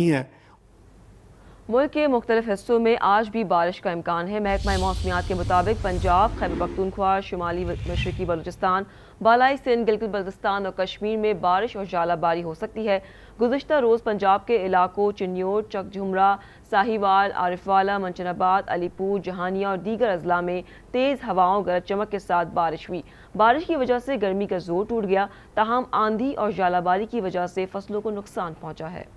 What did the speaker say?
नहीं है मुल्क के मुख्तलिफ हिस्सों में आज भी बारिश का इम्कान है महकमा मौसमियात के मुताबिक पंजाब खैबर पख्तूनख्वा शुमाली मशरकी बलूचिस्तान बालाई सिंध गिलगित बल्तिस्तान और कश्मीर में बारिश और जालाबारी हो सकती है गुजशत रोज़ पंजाब के इलाकों चिन्नौर चक झुमरा साहिवाल आरिफवाला मंचनाबाद अलीपुर जहानिया और दीगर अजला में तेज़ हवाओं गरज चमक के साथ बारिश हुई बारिश की वजह से गर्मी का जोर टूट गया तहम आंधी और जालाबारी की वजह से फसलों को नुकसान पहुँचा है